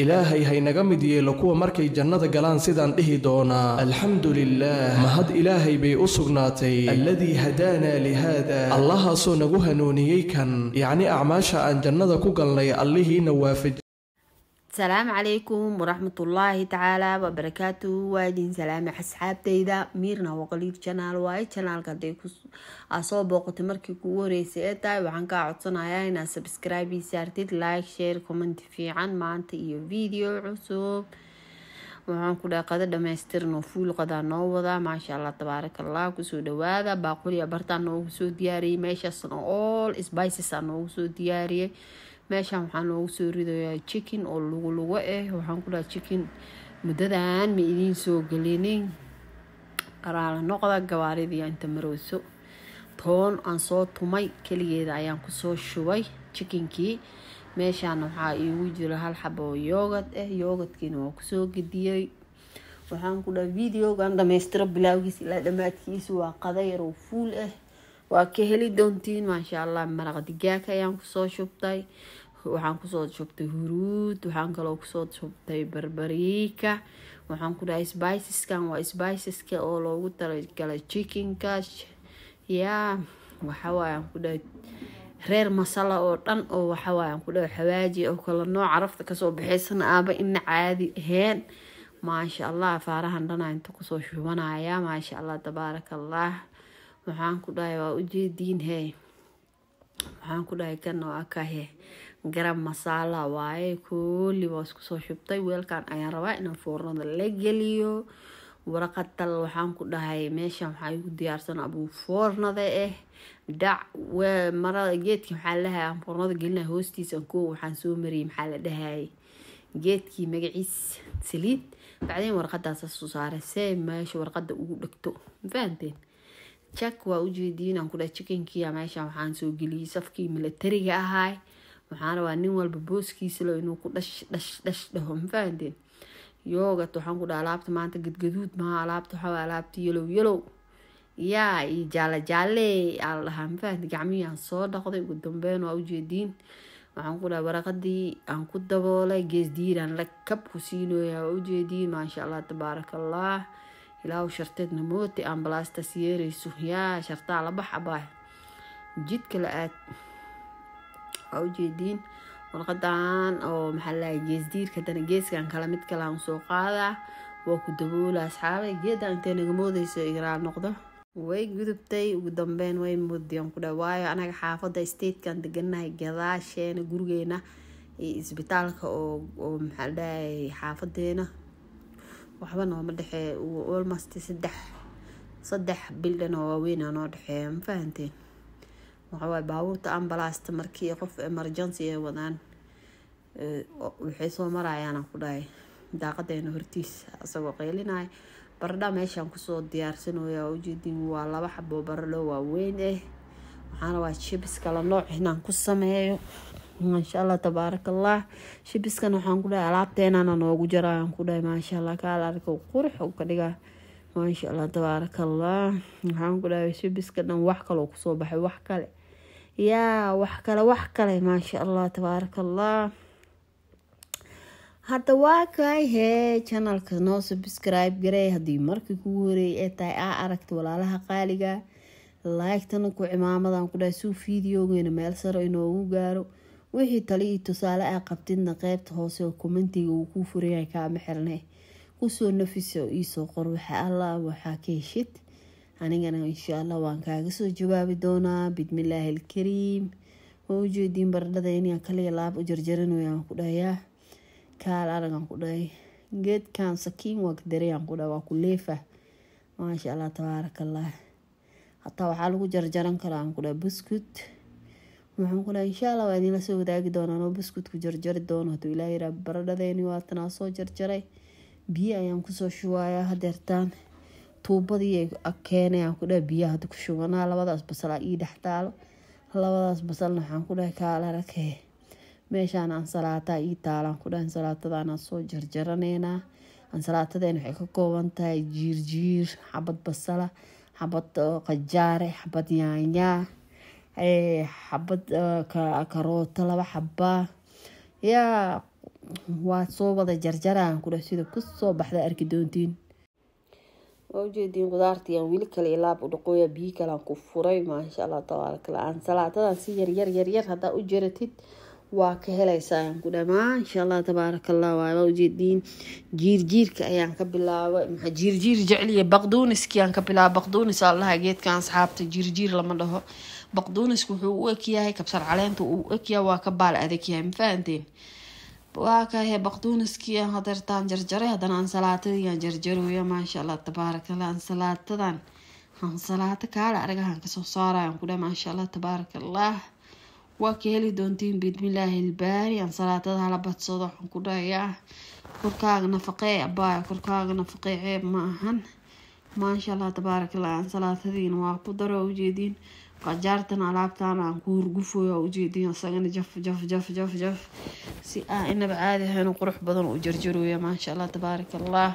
ilaahay haynaga mid yeelo kuwa markay jannada galaan sidaan dhihi doonaa alxamdu lilaah mahad ilaahay bay u sugnaatay alladii hadaanaa lihaada allahaasoo nagu hanuuniyey kan yacni acmaasha aan jannada ku galnay allihiina waafaji السلام عليكم ورحمة الله تعالى وبركاته وايدين سلامي حسحابتيدا ميرنا وقليل جنال واي جنال قدي أصوب بوقت مركي كوري سيئتاي وحان كاعدسنا ياينا سبسكرايبي سارتيد لايك شير كومنت في عن مانتا إيو فيديو عصوب waxaan ku dhahay qada dhamaystirno fuul qadaa noo wadaa maasha allah tabaaraka allah kusoo dhawaada baaquliya bartaa noogu soo diyaariyay meeshaasna all spices aa noogu soo diyaariyay meeshaan waxaa loogu soo ridayaa jikin oo lugulugo ah eh. waxaan ku dhaha jikin muddadan ma idiin soo gelinin qaraala noqda gabaaridiiyo inta marowso toon aan soo tumay keligeeda ayaan kusoo shubay jikinkii meeshaana waxaa iigu jira hal xaba oo yoogad ah eh. yoogadkiina waa kusoo gediyey waxaan ku dhaha videogan dhamaystiro bilaawgiisa ilaa dhammaadkiisa waa qadayar oo fuul ah waa ka heli doontiin maasha allah maraqa digaaga ayaan kusoo shubtay waxaan kusoo shubtay huruud waxaan kaloo kusoo shubtay barbariika waxaan ku dhahay spiceskan waa spiceska oo loogu talagalay chickenka yaa waxawaaye ku dhahay reer masala oo dhan oo waxawaaye ku dhahay xawaaji oo kale nooc carafta kasoo baxaysana aaba ina caadi ahayn maasha allah faarahan dhana inta kusoo shubanaya maasha allah tabaarak allah waxaan ku dhahay waa ujeediin hey waxaan ku dhahay kana waa garab masaala waaye kooli waa isku soo shubtay weelkan ayaan rabaa inaan foornada la geliyo waraqadal waxaan ku dhahay meeshan waxaa igu diyaarsan abuu foornada ah eh. dhac marada geedkii maxaa la aan foornada gelina hoostiisa koo waxaan soo mariyay maxaa la dhahay geedkii magaciis saliid bacdeen warqadaasa soo saaray see meesha warqada ugu dhegto mafahanteen jak waa ujeediin aan ku dhahay chikinkii meeshan waxaan soo geliyay safkii milatariga ahaay waxaana waa nin walba booskiisalo inuu ku dhash dhash dhash dhaho mafahanteen yoogat waxaan ku dhaha alaabta maanta gadgaduud maha alaabta waxaa alaabta yalow yalow yaa iyo jaale jaale aala dhahaa mafahanti gacmihii aan soo dhaqday ugu dambeyn waa ujeediin waxaan ku dhaha waraqadii aan ku daboolay gees diiraan la kab ku siinoyaa waa ujeediin maasha allah tabaaraka allah ilaahu sharteed namooti ambalaastas yeerayso yaa shartaa la bax jidka la aad waxaa ujeediin warqadan oo maxaala geesdiirka hadana geeskan kale mid kalaan usoo qaadaa waa ku daboola asxaabay geeda intay naga moodayso igraal noqdo way gudubtay ugu dambeyn way mudiyaan ku dha waayo anaga xaafada statekan deganahay gadaasheena gurigeena iyo isbitaalka oo maxaadhahay xaafadeena waxba nooma dhexee almost sadex saddex bildhan oo waaweyna noo dhexeeya ma fahanteen waxawaay baabuurta ambalaasta markii qof emergency ay wadaan eh, waxay soo marayaana ku dhahay daaqadeena hortiisa isagoo qaylinaya baradha meeshaan kusoo diyaarsanoya ujeedin waa laba xaboo baradho waaweyn ah eh. waxaana waa shibis kala nooc eh inaan ku sameeyo maasha allah tabaarakallah shibiskan waxaan ku dhahay alaabteenana noogu jarayaan ku dhahay maasha allah kaal arko qurux u ka dhigaa maasha allah tabaarakallah waxaan ku dhahay shibiskan wax kaloo kusoo baxay wax kale yaa wax kale wax kale maasha allah tabaaraka allah hadda waa hee janalka noo subscribe garey haddii markii kugu horeeyay ee tahay aa aragta walaalaha qaaliga laygtana ku cimaamadan ku dhaha suu fideogeena meel saro inoogu gaaro wixii tali iyo tusaale aa qabtidna qeybta hoose oo komentiga uu ku furayahay kaama xirnay kusoo nafiso iisoo qor waxa allah waxaa ka heshid anigana insha allah waan kaaga soo jawaabi doonaa bismillaahi alkariim waa ujeediin baradhada inaan kaliya laab u jarjarinay aan ku dhahayaa kaal aragaan ku dhahay geedkan sakiin waa kadareyaan ku dhaha waa ku leefa maasha allah tabaarakallah hataa waxaa lagu jarjaran karo ku dhaha buskut waxaan ku insha allah waa idinla soo wadaagi doonaa anoo buskutku jarjari doono hadduu ilaa yiraa baradhadeeni waatanaa soo jarjaray biyo ayaan kusoo shuwaayaa hadeertaan tuubadii keenaan ku dhaha biyaha hadda ku shubanaa labadaas basalaa ii dhextaalo labadaas basalna waxaan ku dhahay kaalarakae meeshaan ansalaataa ii taalaan ku dhaha ansalaatadaanaan soo jarjaranaynaa ansalaatadeen waxay ka kooban tahay jiirjiir xabad basala xabad uh, qajaare xabad yaanyaa xabad uh, karooto laba xabaa yaa waad soo wada jarjaraan ku dhaha sida kusoo baxda arki doontiin waa ujeediin qudaartiian weli kale ilaab u dhaqooya biyi kalean ku furay maasha allah tabaaraka la si yaryar yaryar haddaa u jaratid waa ka helaysaa ayaan ku dhamaa insha allah tabaaraka allah waay waa ujeediin jiirjiirka ayaan ka bilaabay maxaa jiirjiir jecliya baqduuniski aan ka bilaaba baqduunis allaha geedkan asxaabta jiirjiir lama dhaho baqduunisk wuxuu u ekyahay kabsar caleenta uu u ekyahay waa ka baal adagyahay ma fahanteen waa kahe baqduuniskii aan hadeertaan jarjaray haddana ansalaatadii aan jarjarooya maasha allah tabaarakallah ansalaatadan ansalaato kaala aragahan kasoo saarayaan kudha maasha allah tabaarakallah waa ka heli doontiin bidmilaahi ilbaari ansalaatada hala badsado waxaan ku dhahayaa korkaaga nafaqee abaaya korkaaga nafaqee ceeb ma ahan maasha allah tabaarakallah ansalaatadiina waa ku daroo ujeediin qajaartan alaabtaan aan ku ujeedin isagana jaf jaf jaf jaf jaf si ah inaba caadi ahayn qurux badan u jarjarooya maasha allah tabaaraka allah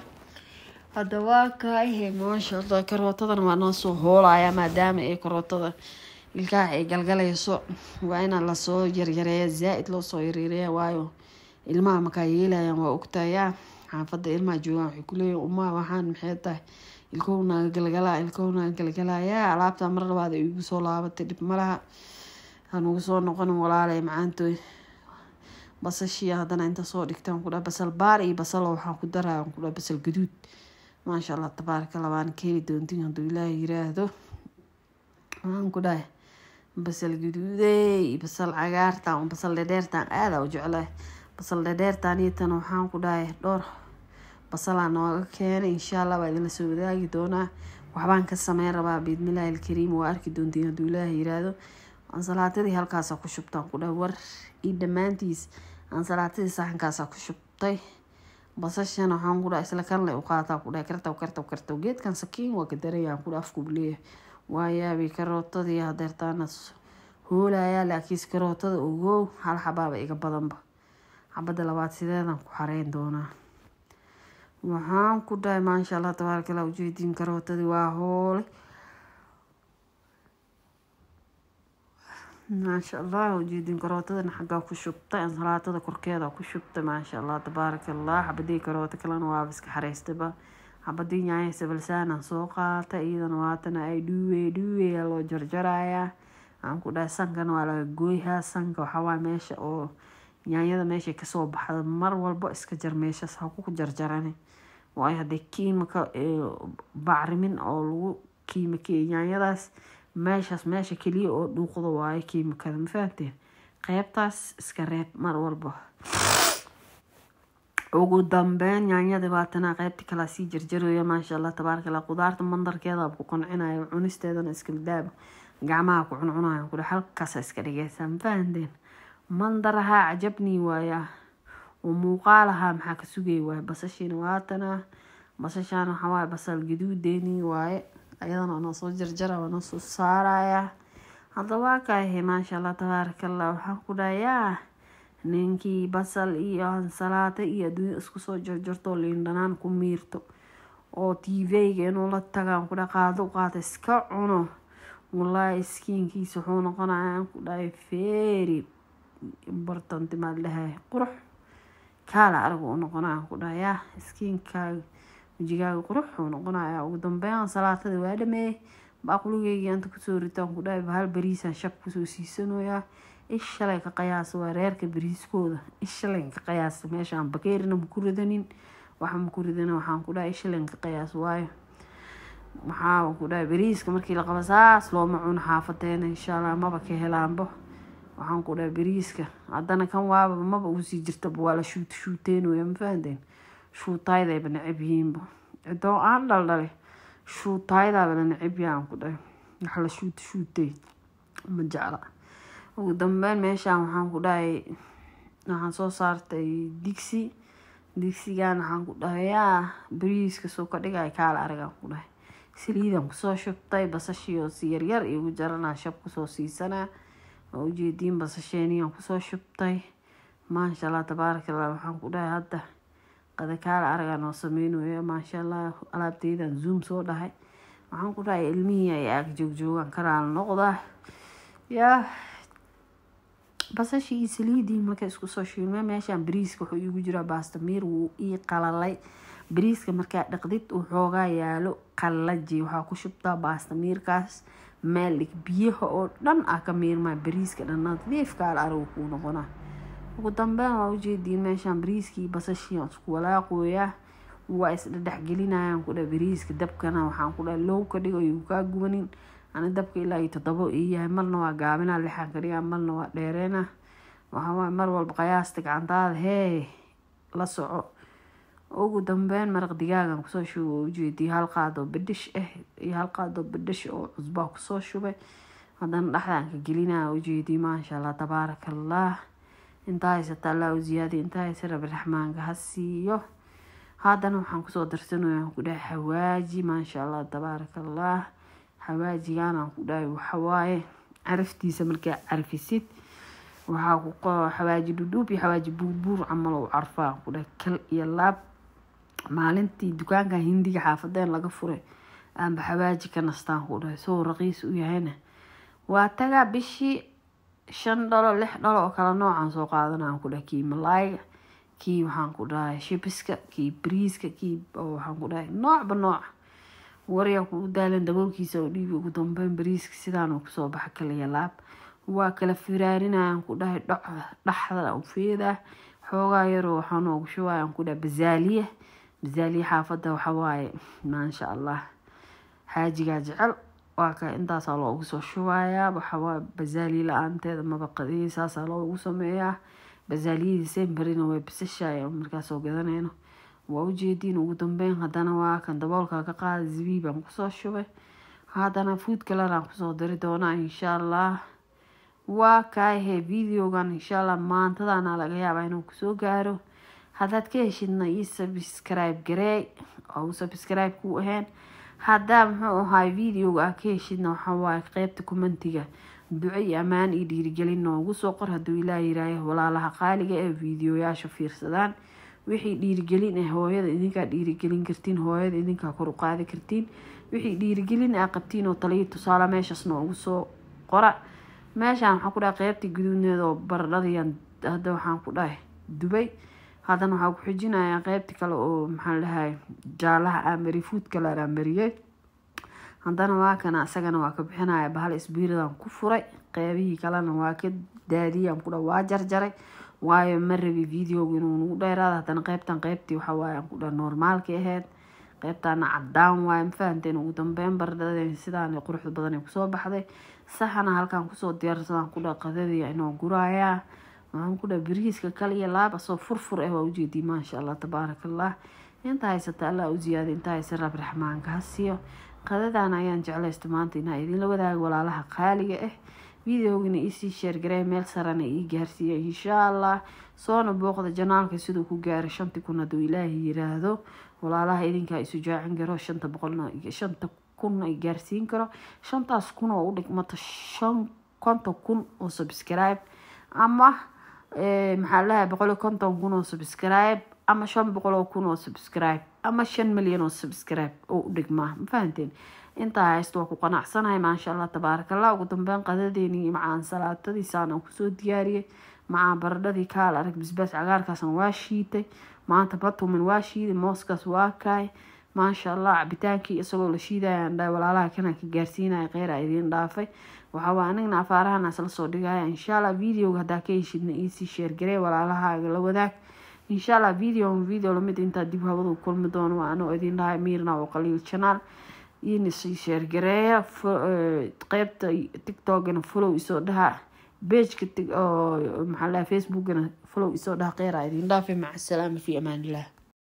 hadda waa kaahe maasha allah karootadan waa noo hoolaya maadaama ay karootada ilkaax ay galgalayso waa inaa lasoo yaryareeya zaa-id loo soo waayo ilmaha makaa yeelayaan waa ogtayaa xaafadda ilmaha joogaan waxay kuleeyihin umaa waxaan maxay tahay ilkowna galgala ilkowna galgalaya alaabta mar labaad ay igu soo laabatay dhib malaha hanugu soo noqonin walaalay macaanto basashia haddana inta soo dhigtaan kudha basal baar iyo basal waxaan ku daraya kudha basal gaduud maasha allah tabaaraka labaan keeni doontin hadduu ilaaha yiraahdo waxaan ku dhahay basal gaduudey basal cagaartan basal dhedheertan aada u jeclahay basal dhedheertan iyo tan waxaan ku dhahay dhowr basalaa nooga keenay insha allah waa idinla soo wadaagi doonaa waxbaan ka sameyn rabaa biidnillaahi ilkariim waa arki doontiin hadduu ilaaha yiraahdo ansalaatadii halkaasa ku shubtaan ku dhah war io dhammaantiis ansalaatadii saxankaasaa ku shubtay basashan waxaan ku dhaa isla kanle u qaataa ku dhahay kartaw kartaw kartaw geedkan sakiin waa ka darayaan ku dha afkubu leeyahay waayaabay karootadii hadeertaana hoolayaa laakiinse karootada ogow hal xabaaba iga badanba xabadda labaad sideedan ku xareyn doonaa waxaan ku dhahay maasha allah tabaaraka allah ujeedin karootadii waa hoole maasha allah ujeedin karootadana xaggaa ku shubtay ansalaatada korkeeda ku shubta maasha allah tabaaraka allah xabadii karoota kalena waaba iska xareystaba xabadii nyaanyasa balsaanaan soo qaatay iyadana waatana ay dhuwe dhuweya loo jarjarayaa waxaan ku dhahay sankana waa laga gooyhaa sanka waxaa meesha oo oh yaanyada meeshay kasoo baxda mar walbo iska jar meeshaas haku jarjarane waayo hadee kiimika eh, bacrimin oo lagu kiimikeeye yaanyadaas meeshaas meesha keliya oo dhuuqda waayo kiimikada ma fahamteen qeybtaas iska reeb mar walbo ugu dambeyn yaanya dhibaatana qeybta kalaa sii jarjaraya maasha allah tabaarkala qudaarta mandarkeeda ku qancinaya cunisteedana iska daaba gacmaha ku cuncunayan kule halkaasa iska dhigeysaa ma fahanteen mandarahaa cajabnii waaya oo muuqaalahaa maxaa ka sugay waay basashiina waatana basashaan waxaa waaye basal gaduudeeni waaye ayadana waa noo soo jarjara waa noo soo saaraya hadda waa kaahe maasha allah tabaarakallah waxaan ku dhahayaa ninkii basal iyo ansalaata iyo adduunya isku soo jarjarto liindhanaan ku miirto oo tvga inuu la tagaan kudha qaado qaata iska cuno wallaahi iskiinkiisa wuxuu noqonayaa aan ku dhahay feeri bartan timaad qurux kaala aragu u noqonaa ku dhahayaa iskiinkaaga wejigaaga quruxuu ugu dambeyan salaatadii waa dhameeyey baaquligeygii anta kusoo ritaan ku bahal bariisaan shab kusoo siisanoyaa ish shalay ka qayaasa waa reerka bariiskooda ish ka qayaasa meeshaan bakeerina maku ridanin waxa maku ridana waxaan ku dhahay ka qayaas waayo maxaa ku bariiska markii la saas looma cuno xaafadeena insha maba ka helaanbo waxaan ku dhaha beriiska haddana kan waaba maba uusii jirtaba waa la shuut shuuteynaya ma fahanteen shuutaayadayba necab yihiinba cidoo aan dhaldhale shuutaayadaaba la necab yahay aan ku dhahay wax la shuut shuutey ma jecla ugu dambeyn meeshaan waxaan ku dhahay waxaan soo saartay digsi digsigan waxaan ku dhahayaa beriiska soo ka dhigay kaala aragaan ku dhahay saliidaan kusoo shubtay basashiioo si yaryar igu jaranaa shab kusoo siisanaa waa ujeediin basasheeniiyaan kusoo shubtay maasha allah tabaarakallah waxaan ku dhahay hadda qadakaala aragaa noo sameynayo maasha allah alaabteydaan zoom soo dhahay waxaan ku dhahay ilmihii ay aag joogjoogaan karaala noqdaa yaa basashii iyo saliidii marka isku soo shiilmay meeshaan bariiska wuxuu iigu jiraa baasta miir wuu ii qalalay bariiska markaa dhaqdid uu xoogaa yaalo qalaji waxaa ku shubtaa baasta miirkaas maalig biyaha oo dhan ah ka miirmaa bariiska dhanaa diifka al aragu kuu noqonaa ugu dambeyn waa ujeediin meeshaan bariiskii basashii aan isku walaaqooyaa waa isdhedhexgelinayaan kudha bariiska dabkana waxaan kudha low ka dhigo yuu kaa gubanin ani dabka ilaa iyo toddobo ii yahay marna waa gaabinaa lixan ka dhigaa marna waa dheereena waxaa waaye mar walba qiyaasta gacantaada hee la soco ugu dambeyn maraq digaagan kusoo shubay waa hal qaadoo badhish ah eh, iyo hal qaadoo badhish oo cusbaa kusoo shubay haddana dhexdaanka gelinaa ujeediyay maasha allah tabaaraka allah intaa haysata allah u ziyaadiy intaa haysa rabiraxmaanka ha siiyo haddana waxaan kusoo darsanayaa ku dhahay xawaaji maasha allah tabaaraka allah xawaajigaanaan ku dhahay waxawaaye caraftiisa markaa carfisid waxaa ku xawaaji dhudhuub iyo xawaaji buurbuur camal oo carfaa ku dhahay kal iyo laab maalintii dukaanka hindiga xaafadeen laga furay aanba xawaaji ka nastaan ku dhahay soo raqiis u yahayna waa tagaa bishii shan dhalo lix dhalo oo kale noocaan soo qaadana aan ku dhahay kii malaayga kii waxaan ku dhahay shibiska kii bariiska kii waxaan ku dhahay noocba nooca waryaa kugu daalan daboolkiisa oo dhiibi ugu dambeyn bariiska sidaanuu kusoo baxa kaliya laab waa kala firaarinayaan ku dhahay dhoda dhaxda u feedaa xoogaa yaroo waxaan oogu shubayaan ku dhahay basaaliya misaalii xaafada waxawaaye maasha allah xaajigaa jecel waa ka intaasaa loogu soo shubayaa waxawaaye basaali la-aanteeda mabaqadii saasaa loogu sameeyaa basaaliyadiisa barina way basashaay markaasoo gadanayno waa ujeediin ugu dambeyn haddana waa daboolka ka qaada zibiibaan kusoo shubay haddana fuud kalanaan kusoo diri doonaa insha allah waa kaahe videogan insha allah maantadaana laga yaabaa inuu kusoo gaaro haddaad ka heshidna ii sabskribe garee oo sabskribe kuu aheen haddaa muxuu ahaay videoga ah ka heshidna waxaawaaye qeybta commentiga ducay ammaan iyo dhiirigelin noogu soo qor hadduu ilaa yiraayo walaalaha qaaliga ee videoyaasha fiirsadaan wixii dhiirigelin ah hooyada idinkaa dhiirigelin kartiin hooyada idinkaa kor u qaadi kartiin wixii dhiirigelin aa qabtiin oo taliyo tusaale meeshaas noogu soo qora meeshaan waxaan ku dhahay qeybtii guduudneed oo baradhadaiyan hadda waxaan ku dhahay dubay haddana waxaa ku xijinayaa qeybta kale oo maxaa dhahay jaalaha aamari fuudka la aamariyey haddana waa kana isagana waa ka bixinaya bahal isbiiridaan ku furay qeybihii kalena waa ka daadiyaan ku waa jarjaray waayo ma rabi videogu inuu nagu dheeraada haddana qeybtan qeybtii waxa waaye aan ku ahayd qeybtaana caddaan waaye mafahanteen ugu dambeyn bardhadeen sidaan quruxda badan kusoo baxday saxana halkaan kusoo diyaarsadaan ku dhaqadadii inoo guraayaa waxaan ku dhaha birihiiska kaliya laaba soo furfur ah waa ujeedii maasha allah tabaaraka inta haysata allah u ziyaada inta haysa rab raxmaanka ha qadadan ayaan jeclaysta maanta inaa idinla wadaaga walaalaha qaaliga ah videogana iisii sheergaree meel sarana ii gaarsiiya insha allah soona booqda janaalka siduu ku gaaro shanti kun hadduu ilaahi yiraahdo walaalaha idinkaa isu jaacin garo shanta boqolna shanta kun ay gaarsiin karo shantaas kun oo u dhigmato shan konton kun oo subscribe ama maxaa lahay boqol iyo konton kun oo subscribe ama shan boqol oo kun oo subscribe ama shan milyan oo subscribe oo u dhigmaa ma fahanteen intaa haysta waa ku qanacsanahay maasha allah tabaarakallah ugu dambeyn qadadeenii iyo macaan salaatadiisaan aan kusoo diyaariyay macaan baradhadii kaal arag bisbaas cagaarkaasaan waa shiitay maanta batumin waa shiiday mooskaas waa kaay maasha allah cabitaankii isagoo la shiidaya walaalaha kana ka gaarsiinaya kheyra idiin dhaafay waxaawaa anigna afaarahan isla soo dhigaya inshaalla videoga hadaa ka heshidna iisii sheergaree walaalahaaga la wadaag inshaalla video video lamid intaa dib hawadu kulmi doono waa anoo idiin dhahay miirna oo qaliil janaal iinasii sheergareeya qeybta tictokna follow isoo dhaha bejka maxaa la facebook follow isoo dhaha kheyra idiin dhaafe maca asalaama fii amaanillah